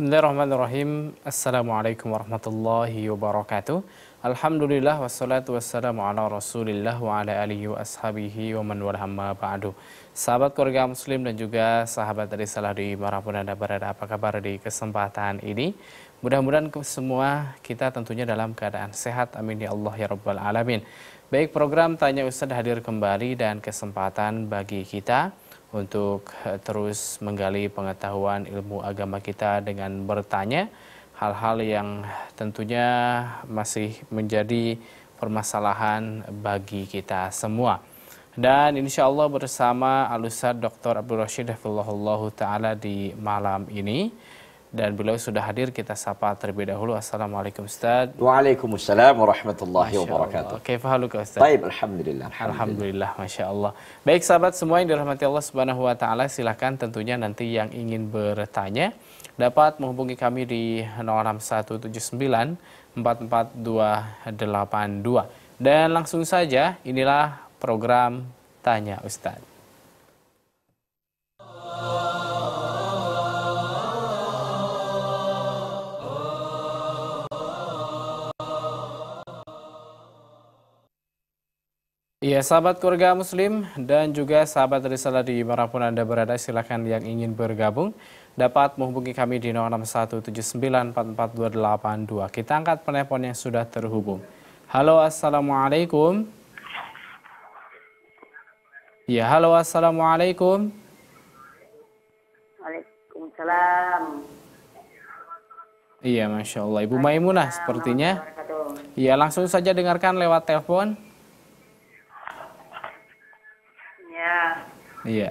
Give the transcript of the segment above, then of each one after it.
Bismillahirrahmanirrahim. Assalamualaikum warahmatullahi wabarakatuh. Alhamdulillah wassalatu wassalamu ala rasulillah wa ala alihi wa ashabihi wa man walhamma ba'du. Sahabat keluarga muslim dan juga sahabat dari salah di marapun anda berada apa kabar di kesempatan ini? Mudah-mudahan semua kita tentunya dalam keadaan sehat. Amin ya Allah ya Rabbal Alamin. Baik program Tanya Ustaz hadir kembali dan kesempatan bagi kita untuk eh, terus menggali pengetahuan ilmu agama kita dengan bertanya hal-hal yang tentunya masih menjadi permasalahan bagi kita semua. Dan insya Allah bersama Alusad Dr. Abdul Rashid Hafizullah Ta'ala di malam ini, dan beliau sudah hadir kita sapa terlebih dahulu. Assalamualaikum Ustaz. Waalaikumsalam warahmatullahi wabarakatuh. Oke, fahaluka Ustaz. Baik, alhamdulillah. Alhamdulillah, Masya Allah. Baik sahabat semua yang dirahmati Allah Subhanahu wa taala, silakan tentunya nanti yang ingin bertanya dapat menghubungi kami di 06179 44282. Dan langsung saja inilah program Tanya Ustaz. Ya, sahabat keluarga muslim dan juga sahabat risalah di manapun Anda berada, silakan yang ingin bergabung dapat menghubungi kami di 0617944282. Kita angkat penelpon yang sudah terhubung. Halo, Assalamualaikum. Ya, halo, Assalamualaikum. Waalaikumsalam. Iya, Masya Allah. Ibu Maimunah sepertinya. Iya, langsung saja dengarkan lewat telepon. Iya. iya.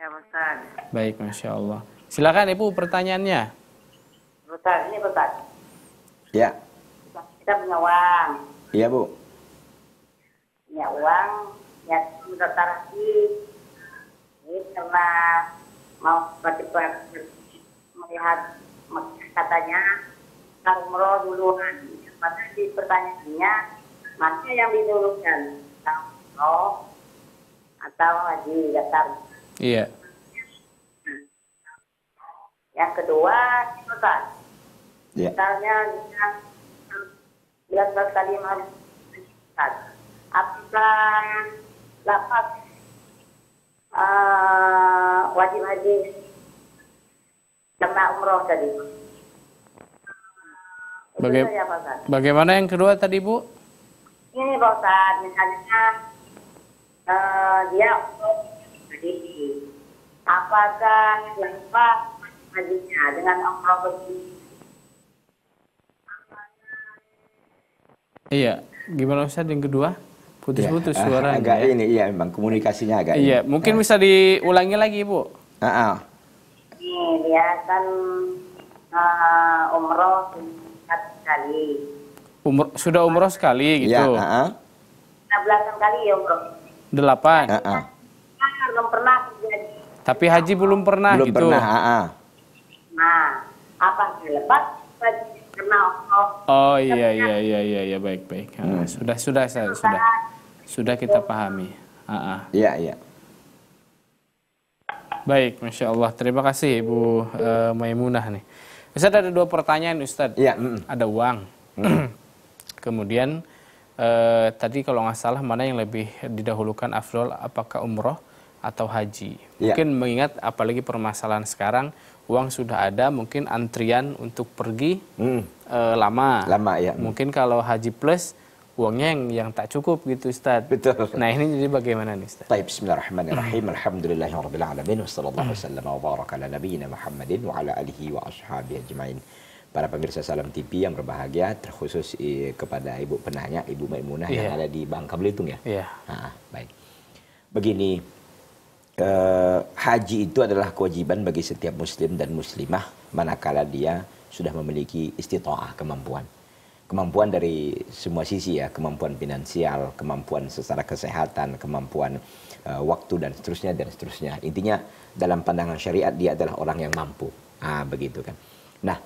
Ya, Ustaz. Baik, Masya Allah. Silakan Ibu pertanyaannya. Ustaz, ini Ustaz. Ya. Kita punya uang. Iya, Bu. Punya uang, ya sudah tarasi. Ini karena mau seperti melihat katanya umroh duluan. Maksudnya di pertanyaannya, mana yang didulukan? oh atau haji datar. Iya. Yang kedua, Ustaz. Yeah. Misalnya dia Ustaz kali sultan. Apakah lapas uh, eh, wajib haji jemaah umroh tadi? Baga saya, Bagaimana yang kedua tadi, Bu? Ini, Ustaz, misalnya uh, dia pribadi. Apakah yang pas hajinya dengan umroh Iya, gimana Ustaz yang kedua? Putus-putus iya, eh, ya, suara agak ini iya memang komunikasinya agak Iya, ini. mungkin ya. bisa diulangi lagi, Bu. ah Uh -uh. Dia kan uh, umroh kali. Umroh sudah umroh sekali gitu. Iya, heeh. Uh -uh. 16 kali ya umroh. Delapan. Uh -uh. Belum pernah terjadi. Tapi haji belum pernah belum gitu. Belum pernah. Uh -uh. Nah, apa dilepas haji kenal. Oh, oh iya iya kan iya iya iya baik baik. Hmm. Uh, sudah sudah saya sudah kan? sudah kita pahami. Heeh. -uh. Iya -uh. iya. Baik, masya Allah. Terima kasih Ibu uh, Maimunah nih. Ustaz ada dua pertanyaan Ustaz. Iya. Mm. Ada uang. Mm. Kemudian eh, tadi kalau nggak salah mana yang lebih didahulukan afdol apakah umroh atau haji. Iya. mungkin Ya. mengingat apalagi permasalahan sekarang uang sudah ada mungkin antrian untuk pergi hmm. e, lama. Lama ya. Mungkin kalau haji plus uangnya yang yang tak cukup gitu Ustaz. Betul. Nah, ini jadi bagaimana nih Ustaz? Baik, bismillahirrahmanirrahim. Alhamdulillahirabbil alamin wassallallahu wasallam wa baraka ala nabiyyina Muhammadin wa ala alihi wa ashabihi ajmain para pemirsa Salam TV yang berbahagia, terkhusus kepada Ibu penanya, Ibu Maimunah yeah. yang iya. ada di Bangka Belitung ya. Yeah. Nah, baik. Begini, eh, haji itu adalah kewajiban bagi setiap muslim dan muslimah manakala dia sudah memiliki istitoah kemampuan. Kemampuan dari semua sisi ya, kemampuan finansial, kemampuan secara kesehatan, kemampuan eh, waktu dan seterusnya dan seterusnya. Intinya dalam pandangan syariat dia adalah orang yang mampu. Ah, begitu kan. Nah,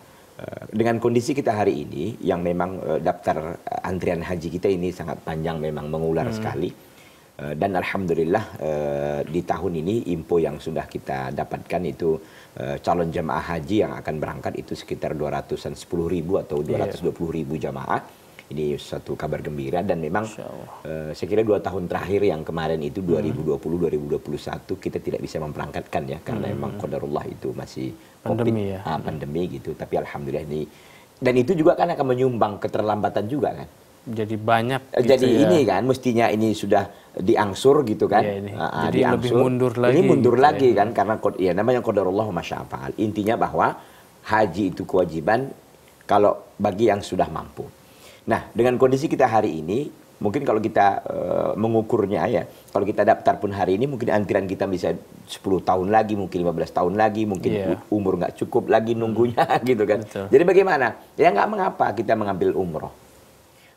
Eh, dengan kondisi kita hari ini yang memang eh, daftar eh, antrian haji kita ini sangat panjang memang mengular hmm. sekali dan alhamdulillah di tahun ini info yang sudah kita dapatkan itu calon jemaah haji yang akan berangkat itu sekitar 210 ribu atau 220 ribu jemaah ini satu kabar gembira dan memang uh, saya kira dua tahun terakhir yang kemarin itu 2020 hmm. 2021 kita tidak bisa memperangkatkan ya karena hmm. memang kodarullah itu masih pandemi COVID, ya. ah, pandemi gitu tapi alhamdulillah ini dan itu juga kan akan menyumbang keterlambatan juga kan jadi banyak jadi eh, gitu jadi ya. ini kan mestinya ini sudah diangsur gitu kan ya, ini. Ah, ah jadi diangsur. lebih mundur lagi ini mundur gitu lagi ya. kan karena ya namanya qadarullah allah intinya bahwa haji itu kewajiban kalau bagi yang sudah mampu Nah, dengan kondisi kita hari ini, mungkin kalau kita uh, mengukurnya ya, kalau kita daftar pun hari ini mungkin antrian kita bisa 10 tahun lagi, mungkin 15 tahun lagi, mungkin yeah. umur nggak cukup lagi hmm. nunggunya hmm. gitu kan. Betul. Jadi bagaimana? Ya nggak mengapa kita mengambil umroh.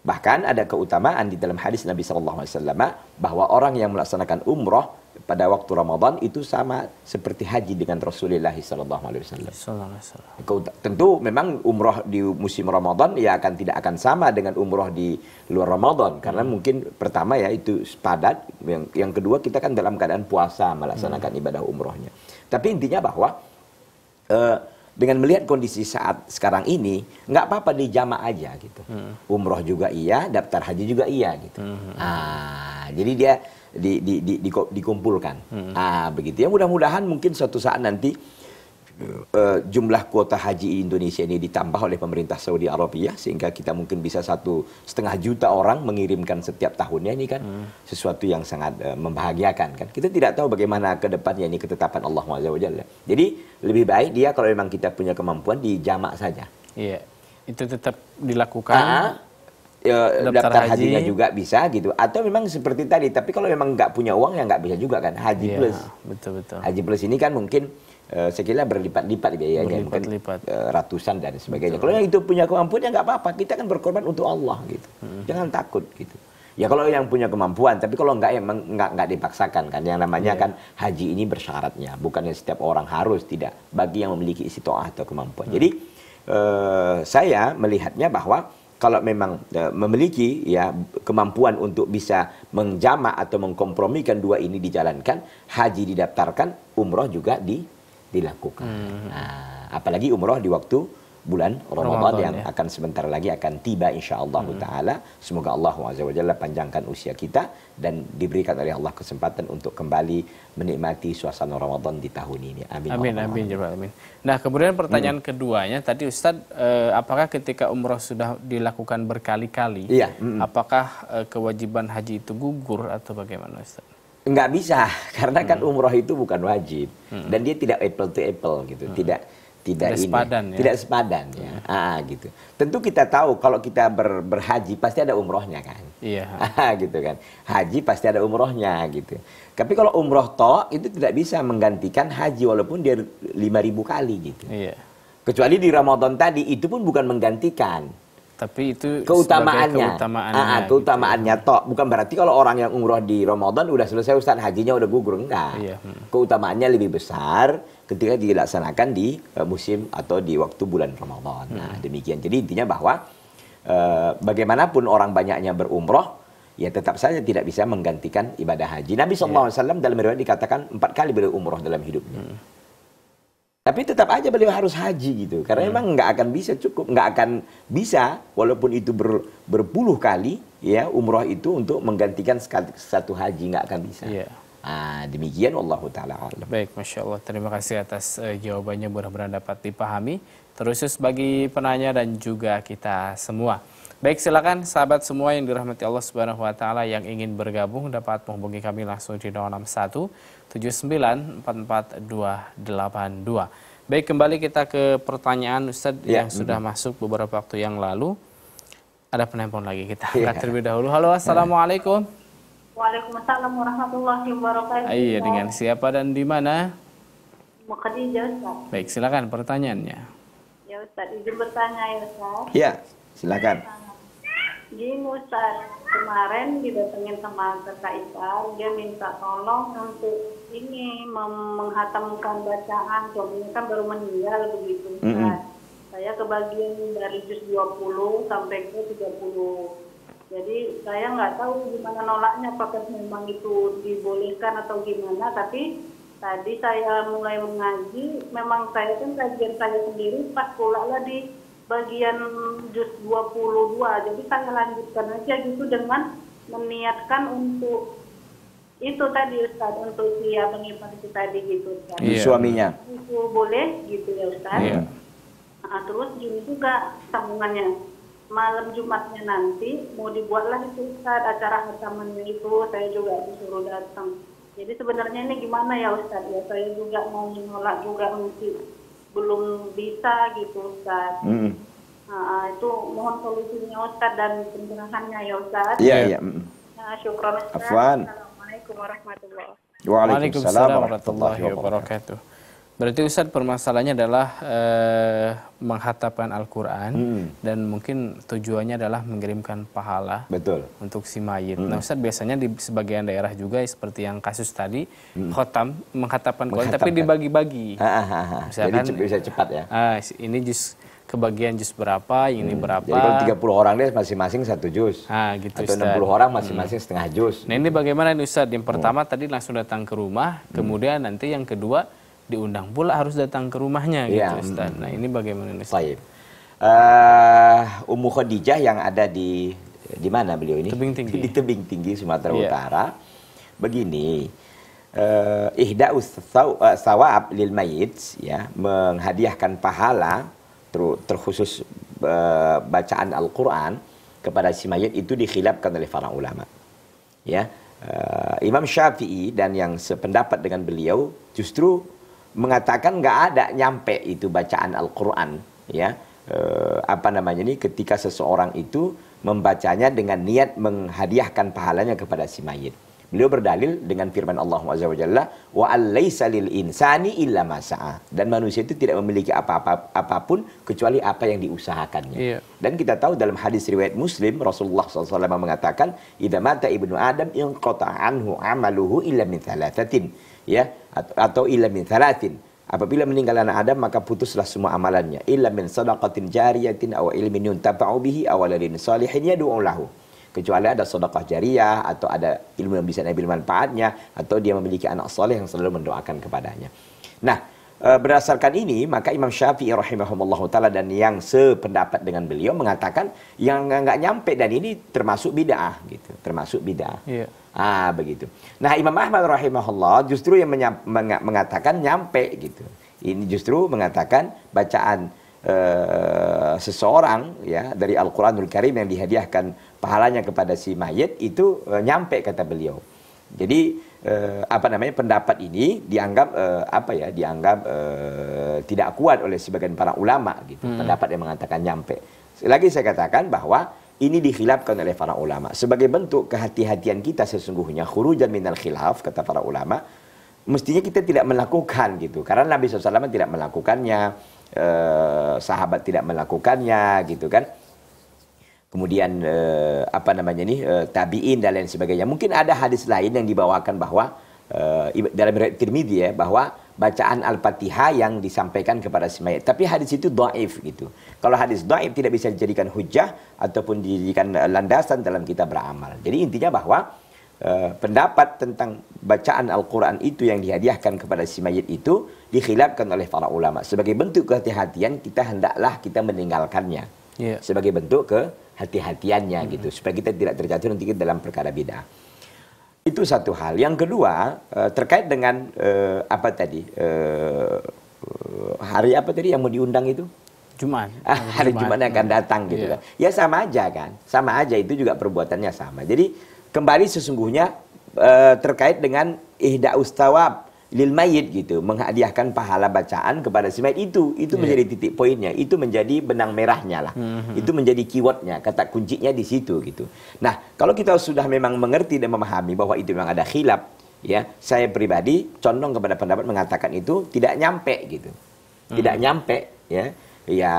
Bahkan ada keutamaan di dalam hadis Nabi SAW bahwa orang yang melaksanakan umroh pada waktu Ramadan itu sama seperti haji dengan Rasulullah Sallallahu Alaihi Wasallam. Tentu memang umroh di musim Ramadan ya akan tidak akan sama dengan umroh di luar Ramadan karena hmm. mungkin pertama ya itu padat yang yang kedua kita kan dalam keadaan puasa melaksanakan hmm. ibadah umrohnya. Tapi intinya bahwa uh, dengan melihat kondisi saat sekarang ini nggak apa-apa di jama aja gitu. Hmm. Umroh juga iya, daftar haji juga iya gitu. Hmm. Ah jadi dia di, di, di, di, dikumpulkan. Hmm. Ah, begitu ya. Mudah-mudahan mungkin suatu saat nanti uh, jumlah kuota haji Indonesia ini ditambah oleh pemerintah Saudi Arabia sehingga kita mungkin bisa satu setengah juta orang mengirimkan setiap tahunnya ini kan hmm. sesuatu yang sangat uh, membahagiakan kan kita tidak tahu bagaimana ke depannya ini ketetapan Allah Jalla jadi lebih baik dia kalau memang kita punya kemampuan di jamak saja iya itu tetap dilakukan ah, ya, daftar, daftar haji. hajinya juga bisa gitu atau memang seperti tadi tapi kalau memang nggak punya uang ya nggak bisa juga kan haji ya, plus betul betul haji plus ini kan mungkin uh, eh, sekilas berlipat-lipat biayanya berlipat-lipat uh, ratusan dan sebagainya betul. kalau yang itu punya kemampuan ya nggak apa-apa kita kan berkorban untuk Allah gitu hmm. jangan takut gitu Ya kalau yang punya kemampuan, tapi kalau nggak ya, emang nggak nggak dipaksakan kan. Yang namanya yeah. kan haji ini bersyaratnya, bukannya setiap orang harus tidak. Bagi yang memiliki istitoah atau kemampuan. Hmm. Jadi uh, saya melihatnya bahwa kalau memang e, memiliki ya kemampuan untuk bisa menjama atau mengkompromikan dua ini dijalankan, haji didaftarkan, umroh juga di dilakukan. Hmm. Nah, apalagi umroh di waktu bulan Ramadan yang ya. akan sebentar lagi akan tiba insyaallah hmm. taala. Semoga Allah wajah panjangkan usia kita dan diberikan oleh Allah kesempatan untuk kembali menikmati suasana Ramadan di tahun ini. Amin. Amin Allah. amin amin. Nah, kemudian pertanyaan hmm. keduanya tadi Ustaz eh, apakah ketika umroh sudah dilakukan berkali-kali iya. hmm. apakah eh, kewajiban haji itu gugur atau bagaimana Ustaz? Enggak bisa karena kan hmm. umroh itu bukan wajib hmm. dan dia tidak apple to apple gitu. Hmm. Tidak tidak, ini sepadan, ya? tidak sepadan ya. Iya. Ah, ah gitu. Tentu kita tahu kalau kita ber, berhaji pasti ada umrohnya kan. Iya. Ah, ah gitu kan. Haji pasti ada umrohnya gitu. Tapi kalau umroh toh itu tidak bisa menggantikan haji walaupun dia lima ribu kali gitu. Iya. Kecuali di Ramadan tadi itu pun bukan menggantikan. Tapi itu keutamaannya. Keutamaannya, ah, ah gitu. keutamaannya gitu. toh bukan berarti kalau orang yang umroh di Ramadan udah selesai ustadz hajinya udah gugur enggak. Iya. Hmm. Keutamaannya lebih besar ketika dilaksanakan di uh, musim atau di waktu bulan Ramadan. Nah, hmm. demikian. Jadi intinya bahwa uh, bagaimanapun orang banyaknya berumroh, ya tetap saja tidak bisa menggantikan ibadah haji. Nabi ya. SAW yeah. dalam riwayat dikatakan empat kali beliau umroh dalam hidupnya. Hmm. Tapi tetap aja beliau harus haji gitu, karena hmm. emang nggak akan bisa cukup, nggak akan bisa walaupun itu ber, berpuluh kali ya umroh itu untuk menggantikan satu haji nggak akan bisa. Yeah. Ah, demikian Allah taala alam. Baik, Masya Allah. Terima kasih atas uh, jawabannya mudah-mudahan dapat dipahami terusus bagi penanya dan juga kita semua. Baik, silakan sahabat semua yang dirahmati Allah Subhanahu wa taala yang ingin bergabung dapat menghubungi kami langsung di 061 79 44282. Baik, kembali kita ke pertanyaan Ustadz ya, yang sudah masuk beberapa waktu yang lalu. Ada penelpon lagi kita. Ya. Terlebih dahulu. Halo, iya. Assalamualaikum. Waalaikumsalam warahmatullahi wabarakatuh. Iya, dengan siapa dan di mana? Khadijah, Baik, silakan pertanyaannya. Ya, Ustaz, izin bertanya ya, Ustaz. Iya, silakan. Gini, Ustaz, kemarin didatengin sama kakak Ipar, dia minta tolong untuk ini menghatamkan bacaan, suaminya kan baru meninggal begitu, Ustaz. Mm -hmm. Saya kebagian dari juz 20 sampai ke 30 jadi saya nggak tahu gimana nolaknya apakah memang itu dibolehkan atau gimana tapi tadi saya mulai mengaji memang saya kan kajian saya sendiri pas pula di bagian juz 22 jadi saya lanjutkan aja gitu dengan meniatkan untuk itu tadi Ustaz untuk dia mengikuti tadi gitu Ustaz. Yeah. suaminya itu boleh gitu ya Ustaz yeah. nah, terus gini juga sambungannya malam Jumatnya nanti mau dibuatlah itu Ustaz acara khatamannya itu saya juga disuruh datang jadi sebenarnya ini gimana ya Ustaz ya saya juga mau menolak juga mungkin belum bisa gitu Ustaz mm. nah, ah, itu mohon solusinya Ustaz dan pencerahannya ya Ustaz iya iya nah, syukur Ustaz Afwan. Assalamualaikum warahmatullahi wabarakatuh Waalaikumsalam warahmatullahi wabarakatuh Berarti Ustaz permasalahannya adalah eh, menghatapkan Al-Quran hmm. dan mungkin tujuannya adalah mengirimkan pahala Betul. untuk si mayit. Hmm. Nah Ustaz biasanya di sebagian daerah juga seperti yang kasus tadi hmm. khotam menghatapkan Quran tapi dibagi-bagi. Jadi bisa cepat ya. Ah, ini just kebagian jus berapa, ini hmm. berapa. Jadi kalau 30 orang dia masing-masing satu jus. Ah, gitu, Atau Ustaz. 60 orang hmm. masing-masing hmm. setengah jus. Nah ini bagaimana nih Ustaz? Yang hmm. pertama hmm. tadi langsung datang ke rumah, hmm. kemudian hmm. nanti yang kedua diundang pula harus datang ke rumahnya ya. gitu mm. Ustaz. Nah ini bagaimana Ustaz? Baik. Uh, Ummu Khadijah yang ada di di mana beliau ini? Tebing tinggi. Di tebing tinggi Sumatera yeah. Utara. Begini, uh, eh, ihda sawab eh, lil mayit ya menghadiahkan pahala ter terkhusus uh, bacaan Al-Qur'an kepada si mayit itu dikhilafkan oleh para ulama. Ya. Uh, Imam Syafi'i dan yang sependapat dengan beliau justru mengatakan nggak ada nyampe itu bacaan Al-Quran ya e, apa namanya ini ketika seseorang itu membacanya dengan niat menghadiahkan pahalanya kepada si mayit beliau berdalil dengan firman Allah Jalla wa alaisa insani illa masaa dan manusia itu tidak memiliki apa-apa apapun kecuali apa yang diusahakannya iya. dan kita tahu dalam hadis riwayat Muslim Rasulullah SAW mengatakan idamata ibnu adam yang kota anhu amaluhu illa min thalathatin ya atau illa min thalatin apabila meninggal anak Adam maka putuslah semua amalannya illa min sadaqatin jariyatin aw ilmin yuntafa'u bihi aw waladin salihin yad'u lahu kecuali ada sedekah jariah atau ada ilmu yang bisa diambil manfaatnya atau dia memiliki anak soleh yang selalu mendoakan kepadanya. Nah, e, berdasarkan ini maka Imam Syafi'i rahimahumullah taala dan yang sependapat dengan beliau mengatakan yang nggak nyampe dan ini termasuk bid'ah ah, gitu, termasuk bid'ah. Ah. Iya. Yeah. Ah begitu. Nah Imam Ahmad rahimahullah justru yang mengatakan nyampe gitu. Ini justru mengatakan bacaan uh, seseorang ya dari Al-Qur'anul Karim yang dihadiahkan pahalanya kepada si mayat itu uh, nyampe kata beliau. Jadi eh, apa namanya pendapat ini dianggap apa ya dianggap tidak kuat oleh sebagian para ulama gitu. Hmm. Pendapat yang mengatakan nyampe. Lagi saya katakan bahwa ini dikhilafkan oleh para ulama sebagai bentuk kehati-hatian kita sesungguhnya khurujan minal khilaf kata para ulama mestinya kita tidak melakukan gitu karena Nabi SAW tidak melakukannya eh, sahabat tidak melakukannya gitu kan kemudian eh, apa namanya nih eh, tabiin dan lain sebagainya mungkin ada hadis lain yang dibawakan bahwa eh, dalam riwayat Tirmidzi ya bahwa bacaan Al-Fatihah yang disampaikan kepada si mayat. Tapi hadis itu doaif gitu. Kalau hadis doaif tidak bisa dijadikan hujah ataupun dijadikan eh, landasan dalam kita beramal. Jadi intinya bahwa Uh, pendapat tentang bacaan Al-Quran itu yang dihadiahkan kepada si mayat itu dikhilafkan oleh para ulama. Sebagai bentuk kehati-hatian kita hendaklah kita meninggalkannya. Yeah. Sebagai bentuk kehati-hatiannya mm -hmm. gitu. Supaya kita tidak terjatuh nanti dalam perkara bid'ah. Itu satu hal. Yang kedua eh, terkait dengan eh, apa tadi eh, hari apa tadi yang mau diundang itu? Jumat. Ah, hari Jumat, Jumat yang akan iya. datang gitu yeah. kan. Ya sama aja kan. Sama aja itu juga perbuatannya sama. Jadi kembali sesungguhnya eh, terkait dengan ihda ustawab lil mayit gitu menghadiahkan pahala bacaan kepada si mayit itu itu yeah. menjadi titik poinnya itu menjadi benang merahnya lah mm-hmm. itu menjadi keywordnya kata kuncinya di situ gitu nah kalau kita sudah memang mengerti dan memahami bahwa itu memang ada khilaf ya saya pribadi condong kepada pendapat mengatakan itu tidak nyampe gitu mm-hmm. tidak hmm. nyampe ya ya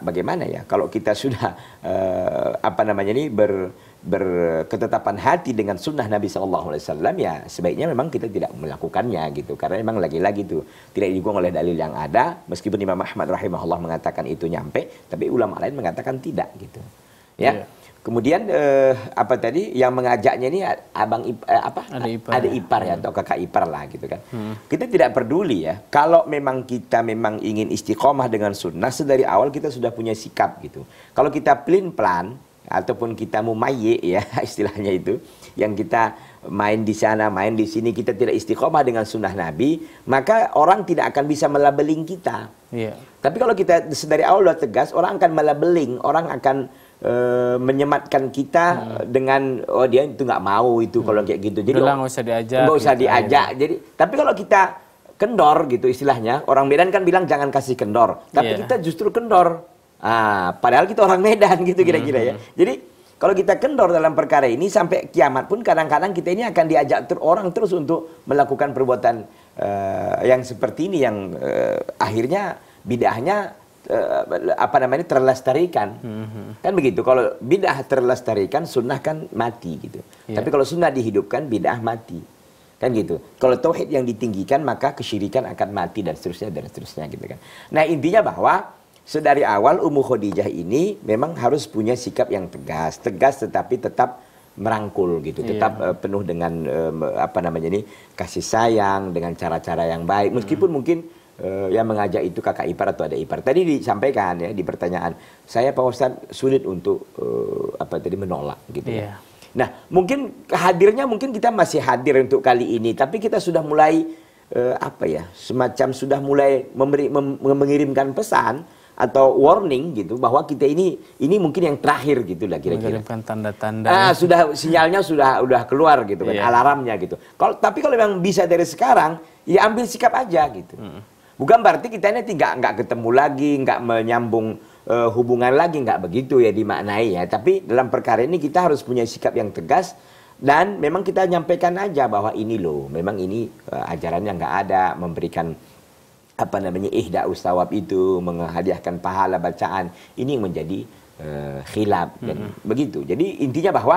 bagaimana ya kalau kita sudah uh, apa namanya ini ber berketetapan hati dengan sunnah Nabi SAW ya sebaiknya memang kita tidak melakukannya gitu karena memang lagi-lagi itu tidak didukung oleh dalil yang ada meskipun Imam Ahmad rahimahullah mengatakan itu nyampe tapi ulama lain mengatakan tidak gitu ya yeah. kemudian eh, apa tadi yang mengajaknya ini abang ip, eh, apa ada ipar, ada ya. ipar ya ya atau kakak ipar lah gitu kan hmm. kita tidak peduli ya kalau memang kita memang ingin istiqomah dengan sunnah sedari awal kita sudah punya sikap gitu kalau kita plan plan ataupun kita mau mumayye ya istilahnya itu yang kita main di sana main di sini kita tidak istiqomah dengan sunnah Nabi maka orang tidak akan bisa melabeling kita yeah. tapi kalau kita dari Allah tegas orang akan melabeling orang akan e, menyematkan kita hmm. dengan oh dia itu nggak mau itu hmm. kalau kayak gitu jadi oh, nggak usah diajak nggak usah gitu, iya. diajak ya. jadi tapi kalau kita kendor gitu istilahnya orang Medan kan bilang jangan kasih kendor tapi yeah. kita justru kendor Ah, padahal kita orang Medan gitu hmm, kira-kira ya. Hmm. Jadi kalau kita kendor dalam perkara ini sampai kiamat pun kadang-kadang kita ini akan diajak ter orang terus untuk melakukan perbuatan uh, yang seperti ini yang uh, akhirnya bidahnya uh, apa namanya terlestarikan. Mm-hmm. Kan begitu. Kalau bidah terlestarikan sunnah kan mati gitu. Yeah. Tapi kalau sunnah dihidupkan bidah mati. Kan gitu. Kalau tauhid yang ditinggikan maka kesyirikan akan mati dan seterusnya dan seterusnya gitu kan. Nah, intinya bahwa Sedari awal Ummu Khadijah ini memang harus punya sikap yang tegas, tegas tetapi tetap merangkul gitu, iya. tetap iya. uh, penuh dengan uh, apa namanya ini kasih sayang dengan cara-cara yang baik. Hmm. Meskipun hmm. mungkin uh, yang mengajak itu kakak ipar atau ada ipar. Tadi disampaikan ya di pertanyaan, saya Pak Ustadz sulit untuk uh, apa tadi menolak gitu. Ya. Iya. Ya. Nah, mungkin hadirnya mungkin kita masih hadir untuk kali ini, tapi kita sudah mulai uh, apa ya? Semacam sudah mulai memberi, mem, mengirimkan pesan atau warning gitu bahwa kita ini ini mungkin yang terakhir gitu lah kira-kira. tanda-tanda. Ah, sudah sinyalnya sudah sudah keluar gitu kan, yeah. alarmnya gitu. Kalau tapi kalau memang bisa dari sekarang, ya ambil sikap aja gitu. Mm. Bukan berarti kita ini tidak nggak ketemu lagi, nggak menyambung uh, hubungan lagi, nggak begitu ya dimaknai ya. Tapi dalam perkara ini kita harus punya sikap yang tegas dan memang kita nyampaikan aja bahwa ini loh, memang ini uh, ajarannya nggak ada memberikan apa namanya ihda ustawab itu menghadiahkan pahala bacaan ini yang menjadi uh, khilaf dan mm -hmm. begitu. Jadi intinya bahwa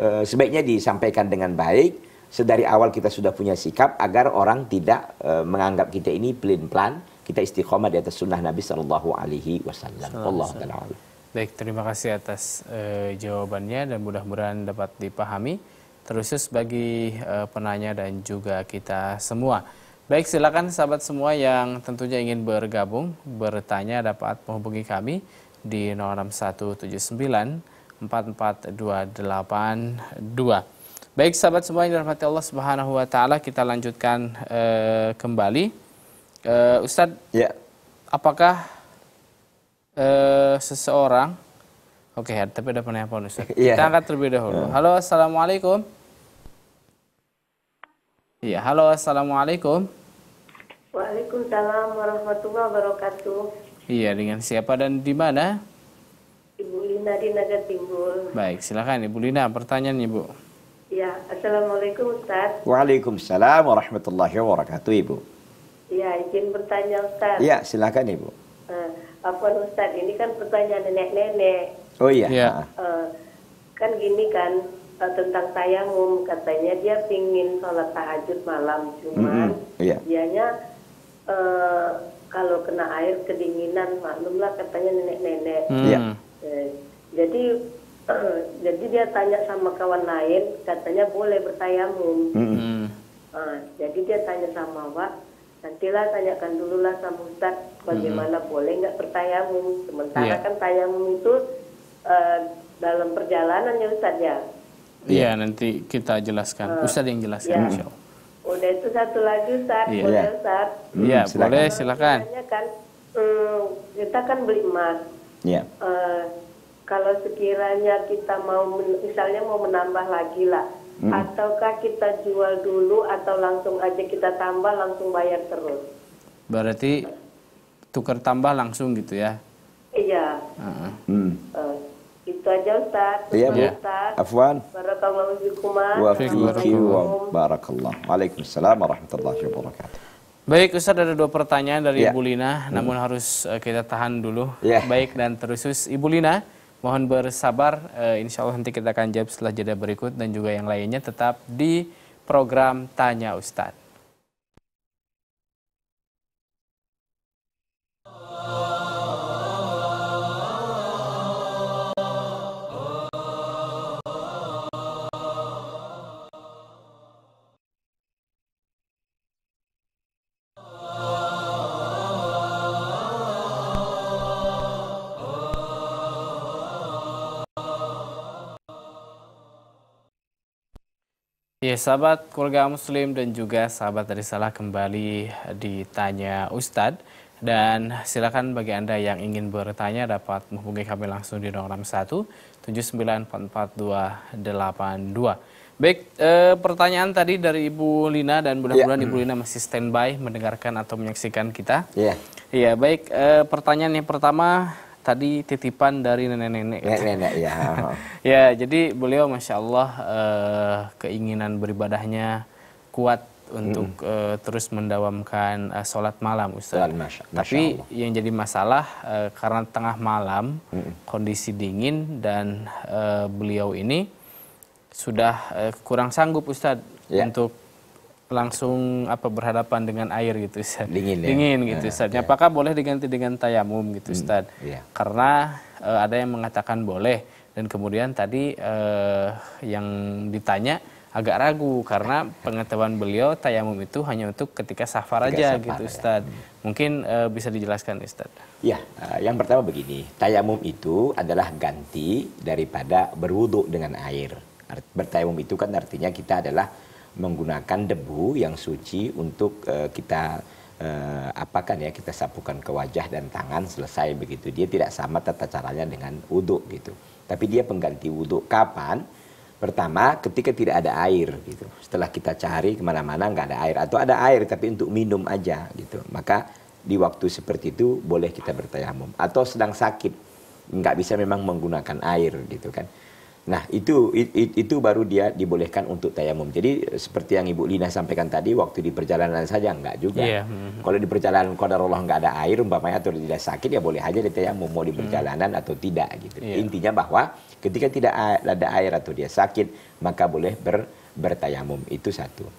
uh, sebaiknya disampaikan dengan baik sedari awal kita sudah punya sikap agar orang tidak uh, menganggap kita ini pelin-pelan, kita istiqomah di atas sunnah Nabi Shallallahu alaihi wasallam. Allah taala. Baik, terima kasih atas uh, jawabannya dan mudah-mudahan dapat dipahami terusus bagi uh, penanya dan juga kita semua. Baik, silakan sahabat semua yang tentunya ingin bergabung, bertanya dapat menghubungi kami di 06179 44282. Baik, sahabat semua yang dirahmati Allah Subhanahu wa taala, kita lanjutkan uh, kembali. Uh, Ustadz, ya. apakah uh, seseorang Oke, okay, tapi ada penelpon Ustaz. Ya. Kita angkat terlebih dahulu. Ya. Halo, Assalamualaikum. Iya, halo, Assalamualaikum. Waalaikumsalam warahmatullahi wabarakatuh. Iya, dengan siapa dan di mana? Ibu Lina di Naga Timbul. Baik, silakan Ibu Lina, pertanyaan Ibu. Ya, Assalamualaikum Ustaz. Waalaikumsalam warahmatullahi wabarakatuh Ibu. Ya, izin bertanya Ustaz. Ya, silakan Ibu. Uh, eh, apa Ustaz, ini kan pertanyaan nenek-nenek. Oh iya. Ya. Uh, kan gini kan, uh, tentang tayamum katanya dia pingin sholat tahajud malam cuman mm -hmm. yeah. dianya Eh, kalau kena air kedinginan maklumlah katanya nenek-nenek. Hmm. Ya. jadi jadi dia tanya sama kawan lain katanya boleh bertayamum. Hmm. Uh, jadi dia tanya sama Wak nantilah tanyakan dulu lah sama Ustaz bagaimana hmm. boleh nggak bertayamum sementara yeah. kan tayamum itu uh, dalam perjalanan ya Ustaz ya. Iya yeah, nanti kita jelaskan uh, Ustaz yang jelaskan yeah. Insya Udah itu satu lagi saat iya. model saat. Iya, hmm, iya, boleh silakan. Kan, hmm, kita kan beli emas. Iya. Uh, kalau sekiranya kita mau misalnya mau menambah lagi lah hmm. ataukah kita jual dulu atau langsung aja kita tambah langsung bayar terus berarti tukar tambah langsung gitu ya iya uh -huh. Hmm. Uh. Itu aja Ustaz. Iya, Bu. Afwan. Barakallahu fikum. Wa fiki barakallahu. Waalaikumsalam warahmatullahi wabarakatuh. Baik Ustaz ada dua pertanyaan dari ya. Ibu Lina hmm. namun hmm. harus uh, kita tahan dulu. Ya. Baik dan terusus Ibu Lina mohon bersabar uh, insya Allah nanti kita akan jawab setelah jeda berikut dan juga yang lainnya tetap di program Tanya Ustadz. Ya, sahabat keluarga muslim dan juga sahabat dari salah kembali ditanya Ustadz. Dan silakan bagi Anda yang ingin bertanya dapat menghubungi kami langsung di nomor delapan dua. Baik, e, pertanyaan tadi dari Ibu Lina dan mudah-mudahan yeah. Ibu Lina masih standby mendengarkan atau menyaksikan kita. Iya. Yeah. Iya, baik. E, pertanyaan yang pertama tadi titipan dari nenek-nenek. Nenek-nenek ya. ya, jadi beliau masya Allah uh, keinginan beribadahnya kuat untuk mm. uh, terus mendawamkan uh, sholat malam Ustaz. Masya, Masya Allah. Tapi yang jadi masalah uh, karena tengah malam mm. kondisi dingin dan uh, beliau ini sudah uh, kurang sanggup Ustaz yeah. untuk langsung apa berhadapan dengan air gitu Ustaz. Dingin, ya? Dingin gitu Ustaz. Ya, Apakah boleh diganti dengan tayamum gitu hmm, Ustaz? Hmm, Karena e, ada yang mengatakan boleh dan kemudian tadi e, yang ditanya agak ragu karena pengetahuan beliau tayamum itu hanya untuk ketika safar ketika aja safar, gitu ya. Ustaz. Ya. Mungkin e, bisa dijelaskan Ustaz. Ya, e, yang pertama begini, tayamum itu adalah ganti daripada berwudu dengan air. Bertayamum itu kan artinya kita adalah menggunakan debu yang suci untuk uh, kita eh, apakan ya kita sapukan ke wajah dan tangan selesai begitu. Dia tidak sama tata caranya dengan wudhu gitu. Tapi dia pengganti wudhu. Kapan? Pertama, ketika tidak ada air gitu. Setelah kita cari kemana-mana nggak ada air atau ada air tapi untuk minum aja gitu. Maka di waktu seperti itu boleh kita bertayamum atau sedang sakit nggak bisa memang menggunakan air gitu kan. Nah, itu it, itu baru dia dibolehkan untuk tayamum. Jadi seperti yang Ibu Lina sampaikan tadi, waktu di perjalanan saja enggak juga. Yeah. Mm-hmm. Kalau di perjalanan qadarullah enggak ada air umpamanya atau tidak sakit ya boleh aja ditayamum mau di hmm. perjalanan mm atau tidak gitu. Yeah. Intinya bahwa ketika tidak ada air atau dia sakit, maka boleh ber, bertayamum. Itu satu.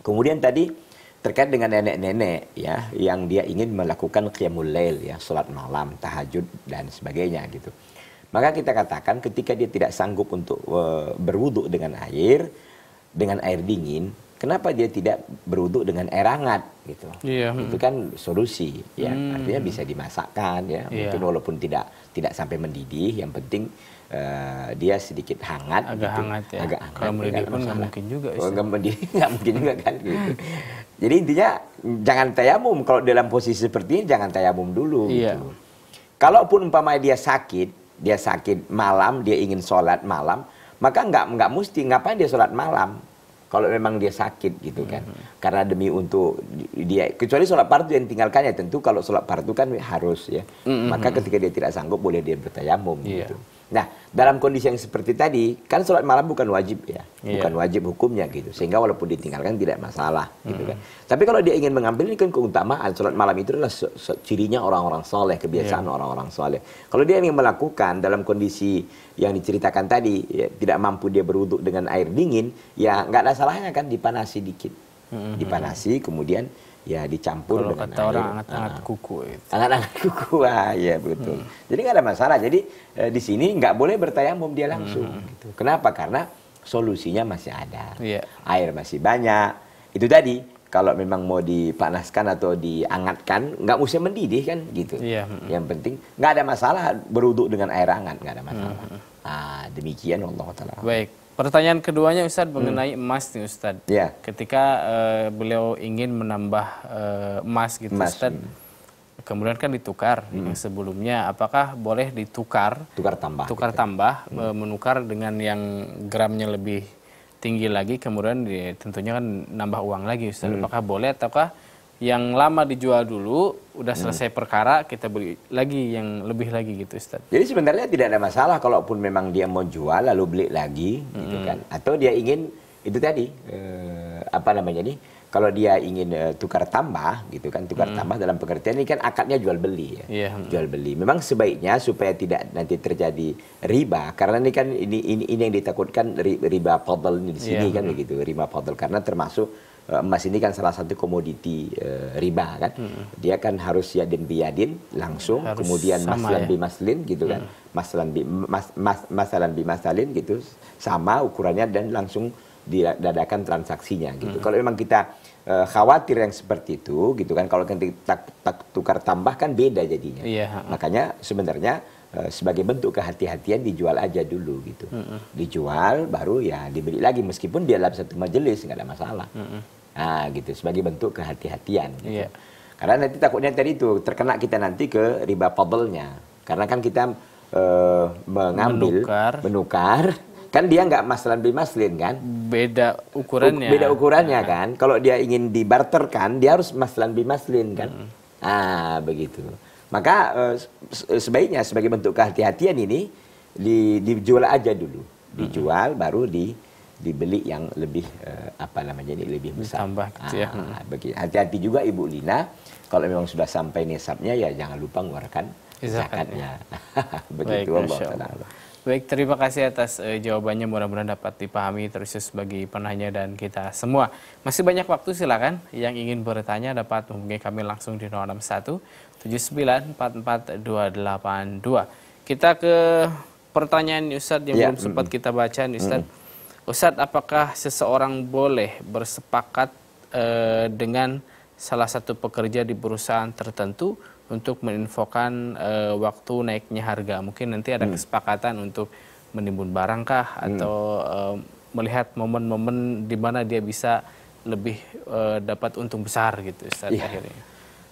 Kemudian tadi terkait dengan nenek-nenek ya yang dia ingin melakukan qiyamul ya, salat malam, tahajud dan sebagainya gitu maka kita katakan ketika dia tidak sanggup untuk e, berwuduk dengan air, dengan air dingin, kenapa dia tidak berwuduk dengan air hangat gitu Iya. Hmm. itu kan solusi ya hmm. artinya bisa dimasakkan ya yeah. mungkin walaupun tidak tidak sampai mendidih yang penting uh, dia sedikit hangat agak gitu. hangat ya agak hangat kalau mendidih pun nggak mungkin juga kalau nggak mendidih nggak mungkin juga kan gitu jadi intinya jangan tayamum kalau dalam posisi seperti ini jangan tayamum dulu Iya. gitu. kalaupun umpamanya dia sakit dia sakit malam, dia ingin sholat malam, maka nggak nggak mesti ngapain dia sholat malam kalau memang dia sakit gitu kan. Mm -hmm. Karena demi untuk dia kecuali sholat fardu yang tinggalkannya tentu kalau sholat fardu kan harus ya. Mm -hmm. Maka hmm, hmm. ketika dia tidak sanggup boleh dia bertayamum yeah. gitu. Nah, dalam kondisi yang seperti tadi, kan sholat malam bukan wajib ya, yeah. bukan wajib hukumnya gitu. Sehingga walaupun ditinggalkan tidak masalah gitu kan. Tapi kalau dia ingin mengambil ini kan keutamaan sholat malam itu adalah cirinya orang-orang soleh, kebiasaan orang iya. orang-orang soleh. Kalau dia ingin melakukan dalam kondisi yang diceritakan tadi, ya, tidak mampu dia berwuduk dengan air dingin, ya nggak ada salahnya kan dipanasi dikit, dipanasi kemudian ya dicampur Kalau dengan air. orang anak-anak uh, kuku itu. Anak-anak kuku, ah, ya betul. Hmm. Jadi nggak ada masalah. Jadi eh, di sini nggak boleh bertayamum dia hmm. langsung. Hmm. Gitu. Kenapa? Karena solusinya masih ada. Yeah. Air masih banyak. Itu tadi kalau memang mau dipanaskan atau diangatkan nggak usah mendidih kan gitu yeah. Hmm. yang penting nggak ada masalah beruduk dengan air hangat nggak ada masalah hmm. hmm. ah, demikian Allah taala baik Pertanyaan keduanya Ustadz hmm. mengenai hmm. emas nih Ustadz. Ya. Ketika uh, beliau ingin menambah uh, emas gitu emas. Ustadz, ya. kemudian kan ditukar hmm. yang sebelumnya. Apakah boleh ditukar? Tukar tambah. Tukar gitu. Ya. tambah, hmm. Eh, menukar dengan yang gramnya lebih tinggi lagi, kemudian ya, tentunya kan nambah uang lagi Ustadz. Hmm. Apakah boleh ataukah yang lama dijual dulu, udah hmm. selesai perkara, kita beli lagi yang lebih lagi gitu Ustaz. Jadi sebenarnya tidak ada masalah kalaupun memang dia mau jual lalu beli lagi gitu hmm. gitu kan. Atau dia ingin itu tadi eh, apa namanya nih? Kalau dia ingin eh, tukar tambah gitu kan, tukar hmm. tambah dalam pengertian ini kan akadnya jual beli ya. Yeah. Hmm. Jual beli. Memang sebaiknya supaya tidak nanti terjadi riba karena ini kan ini ini, ini yang ditakutkan riba fadl ini di sini yeah. kan begitu, hmm. riba fadl karena termasuk Eh, emas ini kan salah satu komoditi uh, riba kan. Hmm. Dia kan harus yadin biyadin langsung harus kemudian masalan ya? bimaslin gitu kan. Hmm. Masalan bi mas, mas, masalan bimasalin gitu sama ukurannya dan langsung didadakan transaksinya gitu. Hmm. Kalau memang kita uh, khawatir yang seperti itu gitu kan kalau kita tak, tukar tambah kan beda jadinya. Yeah. Iya, Makanya sebenarnya sebagai bentuk kehati-hatian dijual aja dulu gitu. Mm -hmm. Dijual baru ya dibeli lagi meskipun dia dalam satu majelis nggak ada masalah. Mm -hmm. Nah, gitu sebagai bentuk kehati-hatian. Gitu. Yeah. Karena nanti takutnya tadi itu terkena kita nanti ke riba pabelnya. Karena kan kita e, mengambil menukar, menukar kan dia nggak maslan beli maslin kan? Beda ukurannya. beda ukurannya iya. kan. Kalau dia ingin dibarterkan, dia harus maslan beli maslin kan? Hmm. Ah, begitu. Maka eh, sebaiknya sebagai bentuk kehati-hatian ini di, dijual aja dulu. Hmm. Dijual hmm. baru di dibeli yang lebih uh, apa namanya ini lebih besar. Tambah gitu ya. ah, ya. hati-hati juga Ibu Lina kalau memang sudah sampai nisabnya ya jangan lupa mengeluarkan zakatnya. Begitu Baik, Allah Baik, terima kasih atas uh, jawabannya. Mudah-mudahan dapat dipahami terus bagi penanya dan kita semua. Masih banyak waktu silakan yang ingin bertanya dapat hubungi kami langsung di 061 79 44 282. Kita ke pertanyaan Ustadz yang ya, belum sempat kita baca Ustadz. Hmm. Ustaz, apakah seseorang boleh bersepakat e, dengan salah satu pekerja di perusahaan tertentu untuk meninfokan e, eh, waktu naiknya harga? Mungkin nanti ada hmm. kesepakatan untuk menimbun barangkah hmm. atau hmm. e, melihat momen-momen di mana dia bisa lebih e, dapat untung besar gitu Ustaz ya. akhirnya.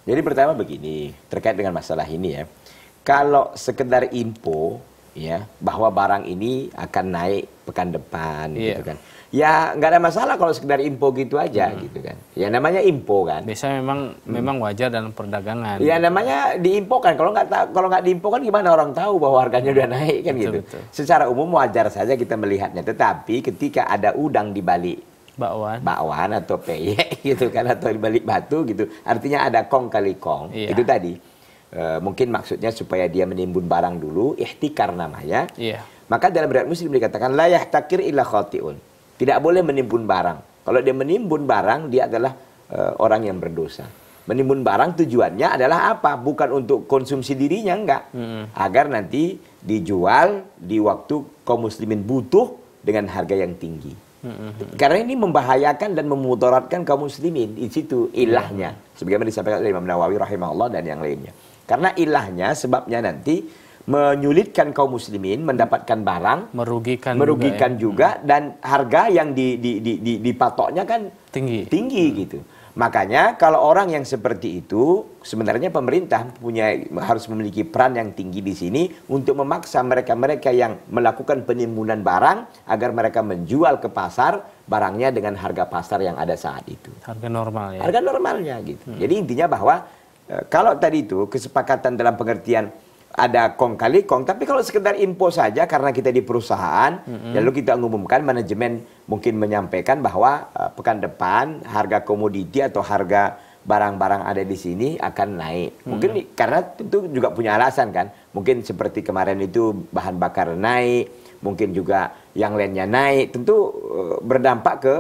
Jadi pertama begini, terkait dengan masalah ini ya. Kalau sekedar info ya bahwa barang ini akan naik pekan depan yeah. gitu kan ya nggak ada masalah kalau sekedar info gitu aja hmm. gitu kan ya namanya info kan biasanya memang hmm. memang wajar dalam perdagangan ya namanya diinfo kan kalau nggak kalau nggak diinfo kan gimana orang tahu bahwa harganya udah naik kan betul, gitu betul. secara umum wajar saja kita melihatnya tetapi ketika ada udang di Bali bakwan bakwan atau peyek gitu kan atau di balik batu gitu artinya ada kong kali kong yeah. itu tadi Eh, mungkin maksudnya supaya dia menimbun barang dulu, ihtikar namanya. Yeah. Maka dalam riwayat Muslim dikatakan la yahtakir illa khatiun. Tidak boleh menimbun barang. Kalau dia menimbun barang, dia adalah uh, orang yang berdosa. Menimbun barang tujuannya adalah apa? Bukan untuk konsumsi dirinya enggak. Mm. Agar nanti dijual di waktu kaum muslimin butuh dengan harga yang tinggi. hmm Karena ini membahayakan dan memudaratkan kaum muslimin di situ ilahnya. Iya. Sebagaimana disampaikan oleh Imam Nawawi rahimahullah dan yang lainnya. Karena ilahnya sebabnya nanti menyulitkan kaum muslimin mendapatkan barang merugikan merugikan ya. juga, ya. dan harga yang di, di, di, di dipatoknya kan tinggi tinggi hmm. gitu makanya kalau orang yang seperti itu sebenarnya pemerintah punya harus memiliki peran yang tinggi di sini untuk memaksa mereka-mereka yang melakukan penimbunan barang agar mereka menjual ke pasar barangnya dengan harga pasar yang ada saat itu harga normal ya harga normalnya gitu hmm. jadi intinya bahwa Eh, kalau tadi itu kesepakatan dalam pengertian ada kong kali kong, tapi kalau sekedar info saja karena kita di perusahaan, mm-hmm. lalu kita mengumumkan manajemen mungkin menyampaikan bahwa uh, pekan depan harga komoditi atau harga barang-barang ada di sini akan naik. Mungkin mm-hmm. karena tentu juga punya alasan kan. Mungkin seperti kemarin itu bahan bakar naik, mungkin juga yang lainnya naik, tentu uh, berdampak ke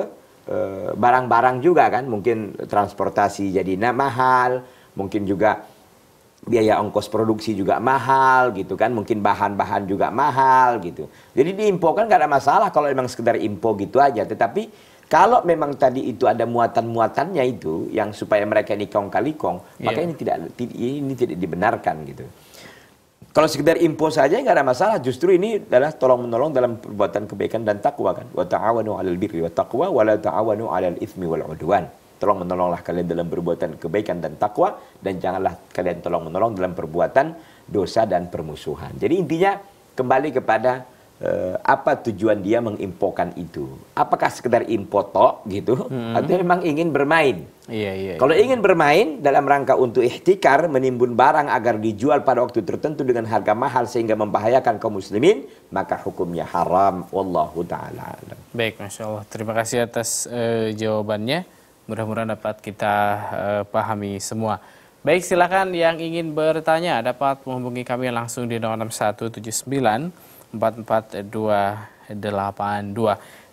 barang-barang juga kan. Mungkin transportasi jadi mahal mungkin juga biaya ongkos produksi juga mahal gitu kan mungkin bahan-bahan juga mahal gitu jadi diimpor kan gak ada masalah kalau memang sekedar impor gitu aja tetapi kalau memang tadi itu ada muatan-muatannya itu yang supaya mereka ini kong kali kong yeah. maka ini tidak ini tidak dibenarkan gitu kalau sekedar impor saja nggak ada masalah. Justru ini adalah tolong menolong dalam perbuatan kebaikan dan takwa kan. Wa ta'awanu 'alal birri wa taqwa wa la ta'awanu 'alal itsmi wal 'udwan tolong menolonglah kalian dalam perbuatan kebaikan dan takwa dan janganlah kalian tolong menolong dalam perbuatan dosa dan permusuhan. Jadi intinya kembali kepada eh, apa tujuan dia mengimpokan itu? Apakah sekedar impoto gitu hmm. atau memang ingin bermain? Iya, iya, Kalau iya. ingin bermain dalam rangka untuk ikhtikar menimbun barang agar dijual pada waktu tertentu dengan harga mahal sehingga membahayakan kaum muslimin, maka hukumnya haram. Wallahu taala. Baik, masya Allah. Terima kasih atas uh, jawabannya mudah-mudahan dapat kita uh, pahami semua. Baik, silakan yang ingin bertanya dapat menghubungi kami langsung di 0679 44282.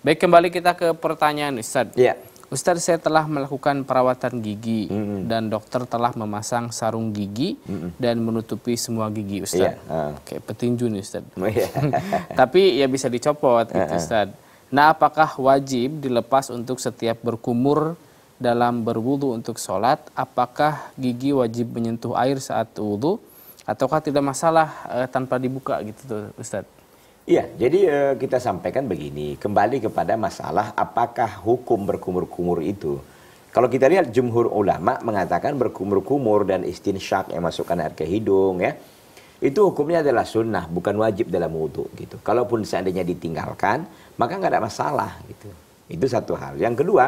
Baik, kembali kita ke pertanyaan Ustadz. Ya. Ustadz, saya telah melakukan perawatan gigi mm -hmm. dan dokter telah memasang sarung gigi mm -hmm. dan menutupi semua gigi Ustadz. Yeah. Ya, uh. Kayak petinju nih Ustadz. Oh, iya. Tapi ya bisa dicopot gitu Ustadz. Nah, apakah wajib dilepas untuk setiap berkumur dalam berwudu untuk sholat, apakah gigi wajib menyentuh air saat wudu ataukah tidak masalah e, tanpa dibuka gitu tuh Ustaz? Iya, jadi e, kita sampaikan begini, kembali kepada masalah apakah hukum berkumur-kumur itu. Kalau kita lihat jumhur ulama mengatakan berkumur-kumur dan istinsyak yang masukkan air ke hidung ya, itu hukumnya adalah sunnah, bukan wajib dalam wudhu gitu. Kalaupun seandainya ditinggalkan, maka nggak ada masalah gitu. Itu satu hal. Yang kedua,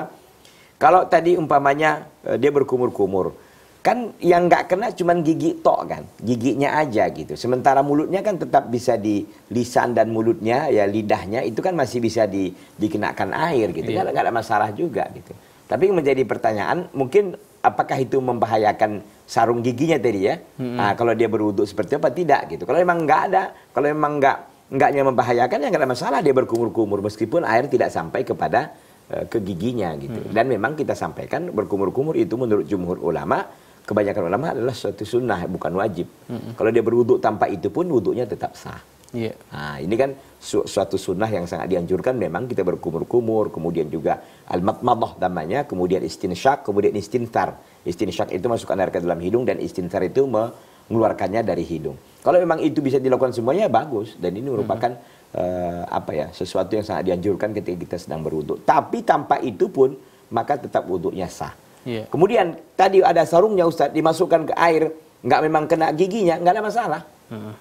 kalau tadi umpamanya e, dia berkumur-kumur, kan yang nggak kena cuma gigi tok kan, giginya aja gitu. Sementara mulutnya kan tetap bisa di lisan dan mulutnya ya lidahnya itu kan masih bisa di, dikenakan air gitu, yeah. kan ada masalah juga gitu. Tapi menjadi pertanyaan mungkin apakah itu membahayakan sarung giginya tadi ya? Hmm. Nah, kalau dia berwudhu seperti apa tidak gitu. Kalau memang nggak ada, kalau memang nggak enggaknya membahayakan ya nggak ada masalah dia berkumur-kumur meskipun air tidak sampai kepada Eh, ke giginya gitu. Hmm. Dan memang kita sampaikan berkumur-kumur itu menurut jumhur ulama kebanyakan ulama adalah suatu sunnah bukan wajib. Hmm. Kalau dia berwuduk tanpa itu pun wuduknya tetap sah. Yeah. Nah, ini kan su suatu sunnah yang sangat dianjurkan memang kita berkumur-kumur, kemudian juga al-matmadah namanya, kemudian istinshak kemudian istintar. istinshak itu masukkan air ke dalam hidung dan istintar itu mengeluarkannya dari hidung. Kalau memang itu bisa dilakukan semuanya bagus dan ini hmm. merupakan hmm eh, apa ya sesuatu yang sangat dianjurkan ketika kita sedang berwudhu. Tapi tanpa itu pun maka tetap wudhunya sah. Yeah. Kemudian tadi ada sarungnya Ustaz dimasukkan ke air nggak memang kena giginya nggak ada masalah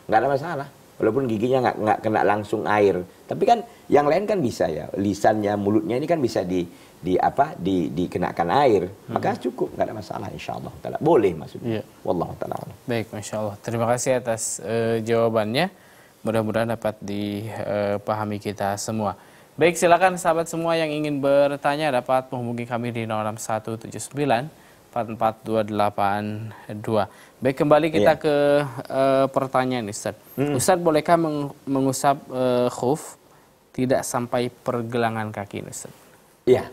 nggak ada masalah walaupun giginya nggak nggak kena langsung air tapi kan yang lain kan bisa ya lisannya mulutnya ini kan bisa di di apa di dikenakan air maka hmm. cukup nggak ada masalah insya Allah boleh maksudnya yeah. wallahu taala baik Allah terima kasih atas uh, jawabannya mudah-mudahan dapat dipahami kita semua. Baik, silakan sahabat semua yang ingin bertanya dapat menghubungi kami di 06179 44282. Baik, kembali kita yeah. ke uh, pertanyaan Ustaz. Mm. Ustaz, bolehkah meng mengusap uh, khuf tidak sampai pergelangan kaki Ustaz? Iya. Yeah.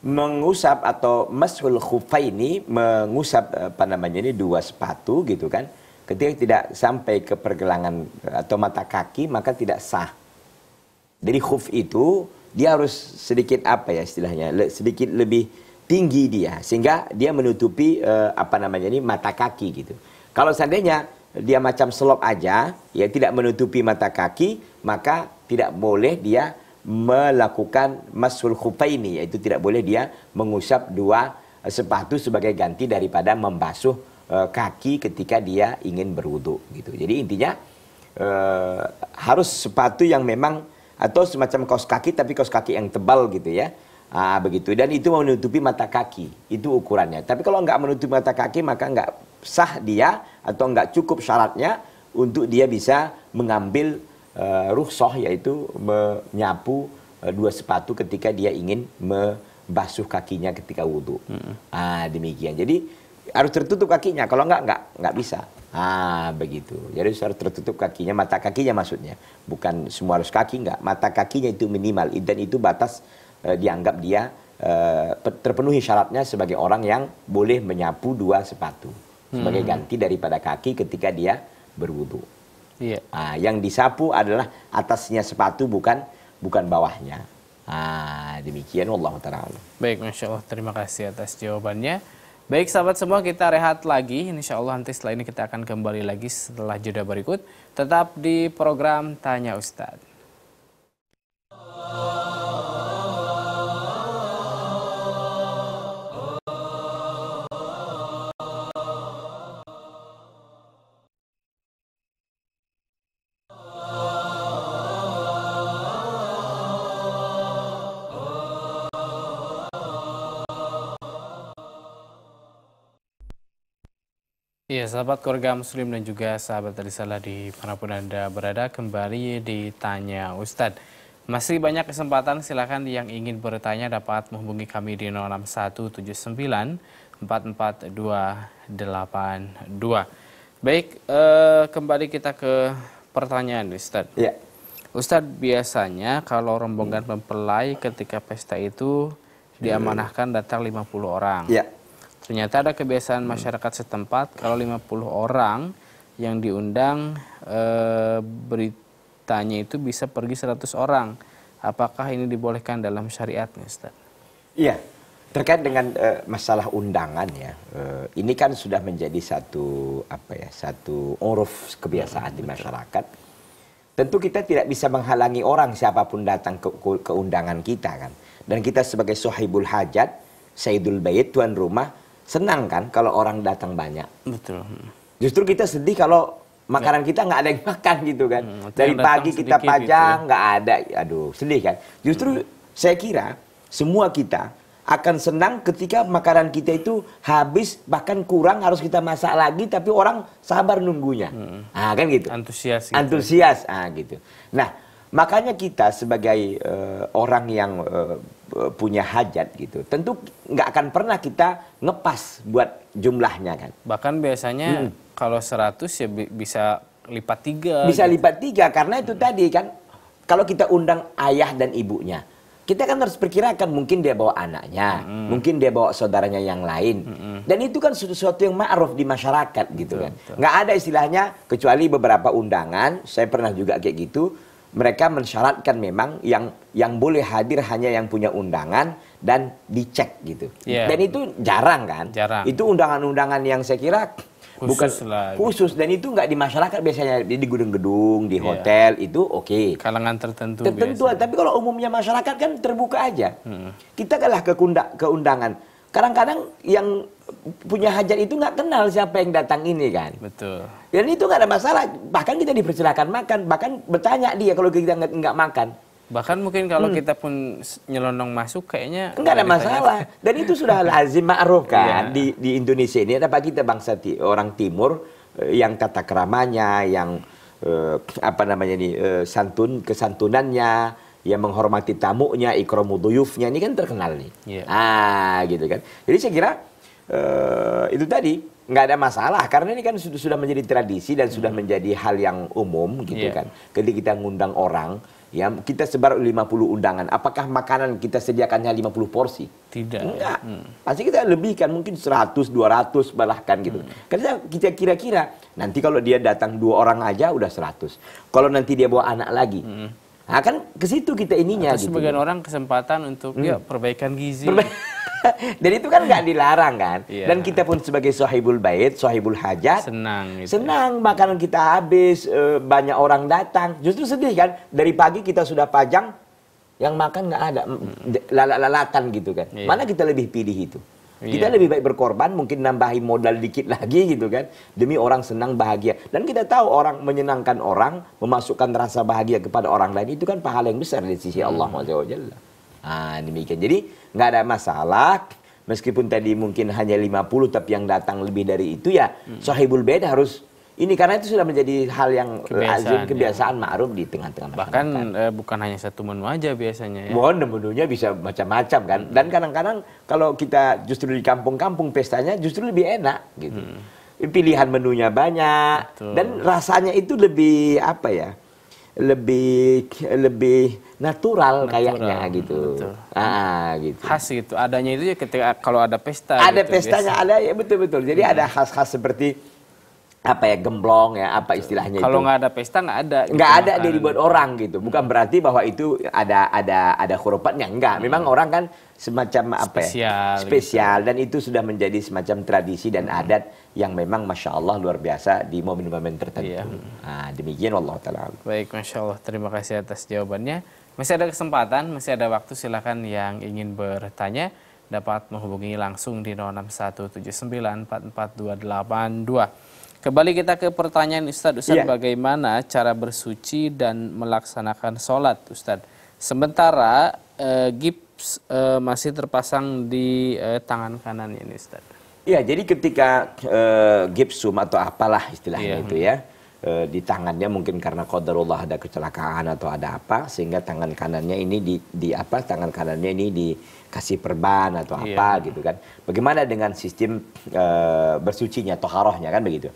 Mengusap atau mashul khufaini, mengusap eh, apa namanya ini dua sepatu gitu kan. Ketika tidak sampai ke pergelangan eh, atau mata kaki maka tidak sah. Jadi khuf itu dia harus sedikit apa ya istilahnya sedikit lebih tinggi dia sehingga dia menutupi uh, apa namanya ini mata kaki gitu. Kalau seandainya dia macam selop aja ya tidak menutupi mata kaki maka tidak boleh dia melakukan masul ini yaitu tidak boleh dia mengusap dua eh, sepatu sebagai ganti daripada membasuh Eh, kaki ketika dia ingin berwudhu gitu. Jadi intinya e, harus sepatu yang memang atau semacam kaos kaki tapi kaos kaki yang tebal gitu ya. Ah, begitu dan itu menutupi mata kaki itu ukurannya tapi kalau nggak menutupi mata kaki maka nggak sah dia atau nggak cukup syaratnya untuk dia bisa mengambil uh, rukhsah yaitu menyapu uh, dua sepatu ketika dia ingin membasuh kakinya ketika wudhu hmm. ah demikian jadi harus tertutup kakinya. Kalau enggak, enggak, enggak bisa. Ah, begitu. Jadi harus tertutup kakinya, mata kakinya maksudnya. Bukan semua harus kaki, enggak. Mata kakinya itu minimal. Dan itu batas eh, dianggap dia eh, terpenuhi syaratnya sebagai orang yang boleh menyapu dua sepatu. Sebagai hmm. ganti daripada kaki ketika dia berwudu. Iya. Ah, yang disapu adalah atasnya sepatu, bukan bukan bawahnya. Ah, demikian Allah Ta'ala. Baik, Masya Allah. Terima kasih atas jawabannya. Baik sahabat semua kita rehat lagi. Insya Allah nanti setelah ini kita akan kembali lagi setelah jeda berikut. Tetap di program Tanya Ustadz. Iya, sahabat keluarga muslim dan juga sahabat risalah di manapun Anda berada kembali ditanya Ustadz. Masih banyak kesempatan silakan yang ingin bertanya dapat menghubungi kami di 06179 44282. Baik, eh, kembali kita ke pertanyaan Ustadz. Iya. Ustadz, biasanya kalau rombongan mempelai ketika pesta itu diamanahkan datang 50 orang. Iya Ternyata ada kebiasaan masyarakat setempat kalau 50 orang yang diundang e, beritanya itu bisa pergi 100 orang. Apakah ini dibolehkan dalam syariat Iya, terkait dengan e, masalah undangan ya. E, ini kan sudah menjadi satu apa ya, satu uruf kebiasaan di masyarakat. Tentu kita tidak bisa menghalangi orang siapapun datang ke, ke, undangan kita kan. Dan kita sebagai sohibul hajat, sayyidul bait, tuan rumah, senang kan kalau orang datang banyak. Betul. Justru kita sedih kalau makanan kita nggak ada yang makan gitu kan. Hmm, Dari pagi kita gitu. pajang nggak gitu. ada, aduh sedih kan. Justru hmm. saya kira semua kita akan senang ketika makanan kita itu habis bahkan kurang harus kita masak lagi tapi orang sabar nunggunya. Hmm. Ah kan gitu. Antusias. Gitu. Antusias, ah gitu. Nah Makanya kita sebagai uh, orang yang uh, punya hajat gitu, tentu nggak akan pernah kita ngepas buat jumlahnya kan. Bahkan biasanya hmm. kalau 100 ya bi bisa lipat tiga. Bisa gitu. lipat tiga karena itu hmm. tadi kan kalau kita undang ayah dan ibunya, kita kan harus perkirakan mungkin dia bawa anaknya, hmm. mungkin dia bawa saudaranya yang lain. -hmm. Dan itu kan sesuatu yang ma'ruf di masyarakat gitu betul, kan. Betul. Nggak ada istilahnya kecuali beberapa undangan, saya pernah juga kayak gitu, mereka mensyaratkan memang yang yang boleh hadir hanya yang punya undangan dan dicek gitu. Yeah. Dan itu jarang kan? Jarang. Itu undangan-undangan yang saya kira khusus bukan lah, gitu. khusus dan itu nggak di masyarakat biasanya di gedung-gedung di iya. hotel yeah. itu oke okay. kalangan tertentu tertentu biasanya. tapi kalau umumnya masyarakat kan terbuka aja hmm. kita kalah ke, ke undangan kadang-kadang yang punya hajat itu nggak kenal siapa yang datang ini kan. Betul. Dan itu nggak ada masalah. Bahkan kita dipersilakan makan, bahkan bertanya dia kalau kita nggak makan. Bahkan mungkin kalau hmm. kita pun nyelonong masuk kayaknya Enggak ada masalah. Dan itu sudah lazim ma'ruf kan yeah. di di Indonesia ini ada kita bangsa ti, orang timur eh, yang kata keramanya, yang eh, apa namanya nih eh, santun kesantunannya, yang menghormati tamunya, ikramu duyufnya ini kan terkenal nih. Yeah. Ah, gitu kan. Jadi saya kira uh, itu tadi nggak ada masalah karena ini kan sudah menjadi tradisi dan sudah hmm. menjadi hal yang umum gitu yeah. kan. Ketika kita ngundang orang Ya, kita sebar 50 undangan. Apakah makanan kita sediakannya 50 porsi? Tidak. Enggak. Hmm. Pasti kita lebihkan mungkin 100, 200 balahkan gitu. Hmm. Karena kita kira-kira nanti kalau dia datang dua orang aja udah 100. Kalau nanti dia bawa anak lagi, hmm Nah, kan ke situ kita ininya Atau gitu. Sebagian orang kesempatan untuk hmm. ya perbaikan gizi. Perba Dan itu kan nggak dilarang kan. Yeah. Dan kita pun sebagai sohibul bait, sohibul hajat. Senang. Gitu. Ya. Senang makanan kita habis, e, banyak orang datang. Justru sedih kan. Dari pagi kita sudah pajang, yang makan nggak ada, hmm. lalat-lalatan gitu kan. Yeah. Mana kita lebih pilih itu? Kita iya. lebih baik berkorban, mungkin nambahin modal dikit lagi gitu kan, demi orang senang bahagia. Dan kita tahu orang menyenangkan orang, memasukkan rasa bahagia kepada orang lain itu kan pahala yang besar di sisi Allah hmm. Nah, demikian. Jadi nggak ada masalah. Meskipun tadi mungkin hanya 50 tapi yang datang lebih dari itu ya hmm. sahibul beda harus ini karena itu sudah menjadi hal yang kebiasaan, lazim ya. kebiasaan ya. ma'ruf di tengah-tengah Bahkan eh, bukan hanya satu menu aja biasanya ya. Mohon menunya bisa macam-macam kan. Dan hmm. kadang-kadang kalau kita justru di kampung-kampung pestanya justru lebih enak gitu. Hmm. Pilihan menunya banyak Betul. dan rasanya itu lebih apa ya? lebih lebih natural, natural kayaknya gitu. Hmm, ah gitu. Khas gitu. Adanya itu ya ketika kalau ada pesta Ada gitu, pestanya biasa. ada ya betul-betul. Jadi hmm. ada khas-khas seperti apa ya gemblong ya apa istilahnya kalau nggak ada pesta nggak ada gitu nggak gitu, ada dia dibuat orang gitu bukan berarti bahwa itu ada ada ada nggak enggak hmm. memang orang kan semacam apa ya spesial gitu. dan itu sudah menjadi semacam tradisi dan hmm. adat yang memang masya Allah luar biasa di momen-momen tertentu iya. nah, demikian Allah taala baik masya Allah terima kasih atas jawabannya masih ada kesempatan masih ada waktu silahkan yang ingin bertanya dapat menghubungi langsung di 0617944282 Kembali kita ke pertanyaan Ustadz. Ustadz, yeah. bagaimana cara bersuci dan melaksanakan sholat, Ustadz? Sementara e, gips e, masih terpasang di e, tangan kanan ini, Ustadz. Ya, jadi ketika e, gipsum atau apalah istilahnya yeah. itu ya, e, di tangannya mungkin karena qadarullah ada kecelakaan atau ada apa, sehingga tangan kanannya ini di, di apa, tangan kanannya ini di kasih perban atau apa yeah. gitu kan. Bagaimana dengan sistem e, bersucinya, toharohnya kan begitu.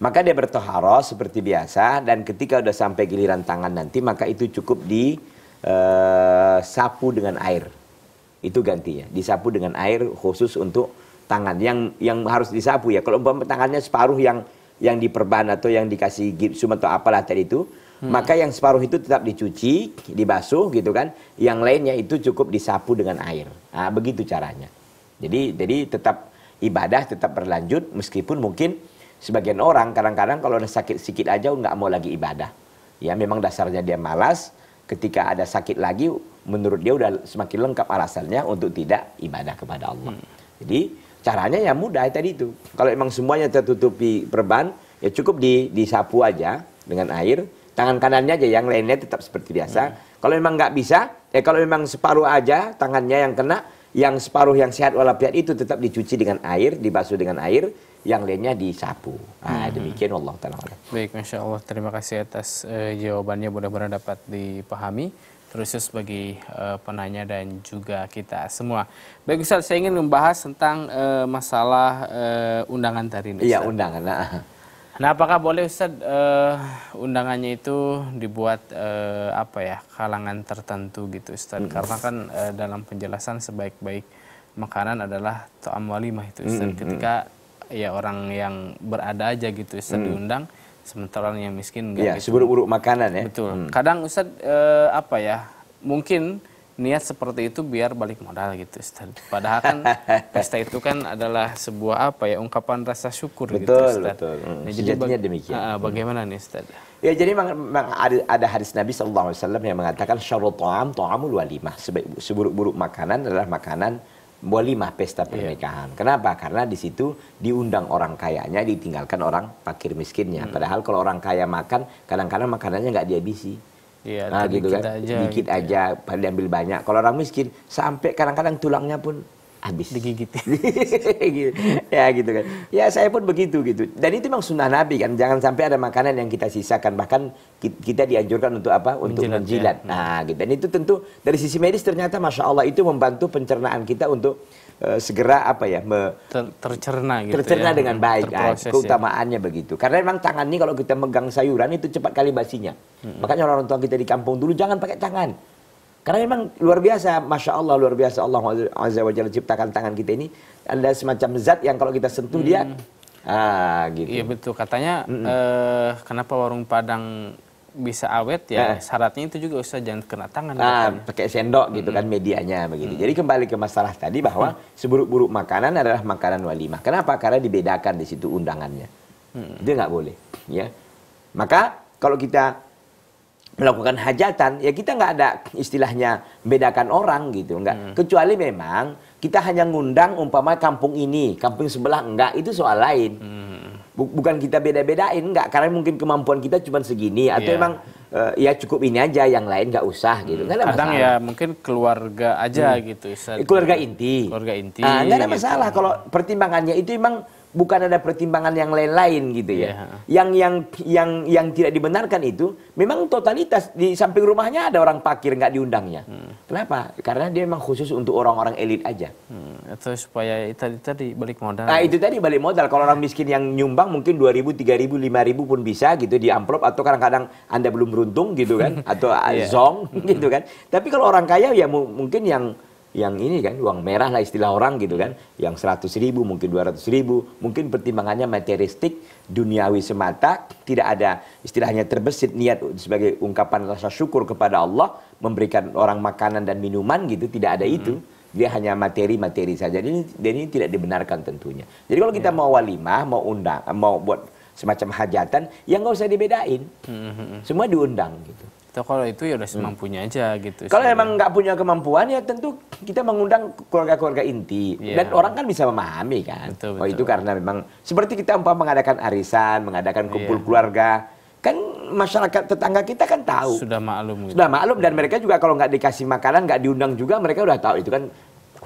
Maka dia bertoharoh seperti biasa dan ketika udah sampai giliran tangan nanti maka itu cukup disapu eh, dengan air. Itu gantinya, disapu dengan air khusus untuk tangan yang yang harus disapu ya. Kalau umpama tangannya separuh yang yang diperban atau yang dikasih gipsum atau apalah tadi itu, hmm. maka yang separuh itu tetap dicuci, dibasuh gitu kan. Yang lainnya itu cukup disapu dengan air. Nah, begitu caranya. Jadi jadi tetap ibadah tetap berlanjut meskipun mungkin sebagian orang kadang-kadang kalau udah sakit sedikit aja nggak mau lagi ibadah. Ya memang dasarnya dia malas, ketika ada sakit lagi menurut dia udah semakin lengkap alasannya untuk tidak ibadah kepada Allah. Hmm. Jadi caranya ya mudah tadi itu. Kalau emang semuanya tertutupi perban, ya cukup di disapu aja dengan air, tangan kanannya aja yang lainnya tetap seperti biasa. Hmm. Kalau memang nggak bisa, eh kalau memang separuh aja tangannya yang kena, yang separuh yang sehat walafiat itu tetap dicuci dengan air, dibasuh dengan air, yang lainnya disapu. Nah, hmm. demikian Allah taala. Baik, Masya Allah. Terima kasih atas uh, jawabannya. Mudah-mudahan dapat dipahami Terus bagi uh, eh, penanya dan juga kita semua. Baik Ustaz, saya ingin membahas tentang uh, masalah uh, undangan tadi. Iya, undangan. Nah. nah, apakah boleh Ustaz uh, undangannya itu dibuat uh, apa ya, kalangan tertentu gitu Ustaz? Hmm. Karena kan uh, dalam penjelasan sebaik-baik makanan adalah toam walimah itu Ustaz. Hmm. hmm, hmm. Ketika ya orang yang berada aja gitu Ustaz hmm. diundang sementara orang yang miskin enggak. Ya, gitu. seburuk-buruk makanan ya. Betul. Hmm. Kadang Ustaz eh, apa ya? Mungkin niat seperti itu biar balik modal gitu Ustaz. Padahal kan pesta itu kan adalah sebuah apa ya ungkapan rasa syukur gitu, betul, gitu Ustaz. Betul, betul. Hmm. Nah, jadi baga demikian. Uh, bagaimana nih Ustaz? Ya jadi memang ada hadis Nabi SAW yang mengatakan syarul ta'am ta'amul walimah. Seburuk-buruk makanan adalah makanan walimah pesta iya. pernikahan. Yeah. Kenapa? Karena di situ diundang orang kayanya, ditinggalkan orang fakir miskinnya. Hmm. Padahal kalau orang kaya makan, kadang-kadang makanannya nggak dihabisi. Iya, yeah, nah, gitu kan. Aja, dikit gitu ya. aja, ya. diambil banyak. Kalau orang miskin, sampai kadang-kadang tulangnya pun habis digigit gitu. ya gitu kan ya saya pun begitu gitu dan itu memang sunnah nabi kan jangan sampai ada makanan yang kita sisakan bahkan kita dianjurkan untuk apa untuk menjilat, menjilat. Hmm. Ya. nah gitu dan itu tentu dari sisi medis ternyata masya allah itu membantu pencernaan kita untuk uh, segera apa ya me, Ter tercerna gitu tercerna ya. dengan baik nah, ya. keutamaannya ya. begitu karena memang tangan ini kalau kita megang sayuran itu cepat kali basinya hmm. makanya orang, orang tua kita di kampung dulu jangan pakai tangan karena memang luar biasa, masya Allah luar biasa Allah Azza wa Jalla ciptakan tangan kita ini ada semacam zat yang kalau kita sentuh hmm. dia ah gitu. Iya betul katanya mm Eh, kenapa warung Padang bisa awet ya eh. syaratnya itu juga usah jangan kena tangan. Ah kan. pakai sendok gitu kan medianya begitu. Jadi kembali ke masalah tadi bahwa mm. seburuk-buruk makanan adalah makanan walimah. Kenapa? Karena dibedakan di situ undangannya. Mm. Dia nggak boleh ya. Maka kalau kita melakukan hajatan ya kita nggak ada istilahnya bedakan orang gitu nggak hmm. kecuali memang kita hanya ngundang umpama kampung ini kampung sebelah enggak itu soal lain hmm. bukan kita beda-bedain enggak karena mungkin kemampuan kita cuma segini atau yeah. emang uh, ya cukup ini aja yang lain nggak usah gitu hmm. kadang ya masalah. ya mungkin keluarga aja hmm. gitu keluarga inti keluarga inti nah, nggak ada gitu. masalah kalau pertimbangannya itu emang bukan ada pertimbangan yang lain-lain gitu ya. Yeah. Yang yang yang yang tidak dibenarkan itu memang totalitas di samping rumahnya ada orang pakir nggak diundangnya. Hmm. Kenapa? Karena dia memang khusus untuk orang-orang elit aja. Hmm. Atau supaya itu tadi, tadi balik modal. Nah, itu tadi balik modal. Kalau orang miskin yang nyumbang mungkin 2000, 3000, 5000 pun bisa gitu di amplop atau kadang-kadang Anda belum beruntung gitu kan atau yeah. zong gitu kan. Tapi kalau orang kaya ya mungkin yang yang ini kan uang merah lah istilah orang gitu kan yang 100 ribu mungkin 200 ribu mungkin pertimbangannya materialistik duniawi semata tidak ada istilahnya terbesit niat sebagai ungkapan rasa syukur kepada Allah memberikan orang makanan dan minuman gitu tidak ada hmm. itu dia hanya materi-materi saja dan ini, dan ini tidak dibenarkan tentunya jadi kalau kita ya. mau walimah mau undang mau buat semacam hajatan yang nggak usah dibedain hmm. hmm, hmm. semua diundang gitu atau kalau itu ya udah hmm. semampunya hmm. aja gitu. Kalau emang nggak punya kemampuan ya tentu kita mengundang keluarga-keluarga inti yeah. dan orang kan bisa memahami kan. Betul, betul. Oh itu karena memang seperti kita umpam mengadakan arisan, mengadakan iya. kumpul yeah. keluarga, kan masyarakat tetangga kita kan tahu. Sudah maklum. Gitu. Sudah maklum dan mereka juga kalau nggak dikasih makanan, nggak diundang juga mereka udah tahu itu kan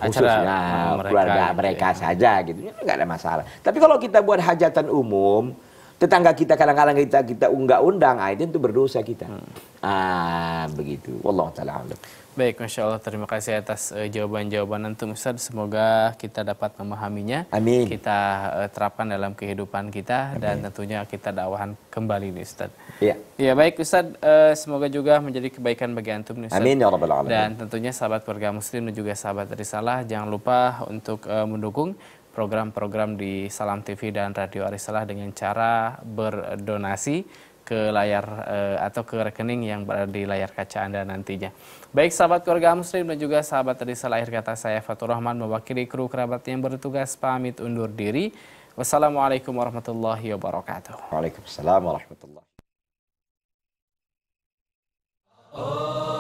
khususnya Acara keluarga gitu ya. mereka, gitu mereka ya. saja gitu, nggak ada masalah. Tapi kalau kita buat hajatan umum tetangga kita kadang-kadang kita kita unggah undang, ah, itu berdosa kita. Hmm. Ah, begitu. Wallahualam. taala Baik, Masya Allah. Terima kasih atas uh, jawaban-jawaban Antum Ustaz. Semoga kita dapat memahaminya. Amin. Kita uh, terapkan dalam kehidupan kita Amin. dan tentunya kita dakwahan kembali nih Ustaz. Iya. Iya, baik Ustaz. Uh, semoga juga menjadi kebaikan bagi Antum nih Amin ya Rabbal Alamin. Dan tentunya sahabat keluarga muslim dan juga sahabat risalah jangan lupa untuk uh, mendukung program-program di Salam TV dan Radio Arisalah dengan cara berdonasi ke layar eh, atau ke rekening yang berada di layar kaca Anda nantinya. Baik sahabat keluarga muslim dan juga sahabat dari lahir kata saya Fatur Rahman mewakili kru kerabat yang bertugas pamit undur diri. Wassalamualaikum warahmatullahi wabarakatuh. Waalaikumsalam warahmatullahi wabarakatuh. Oh.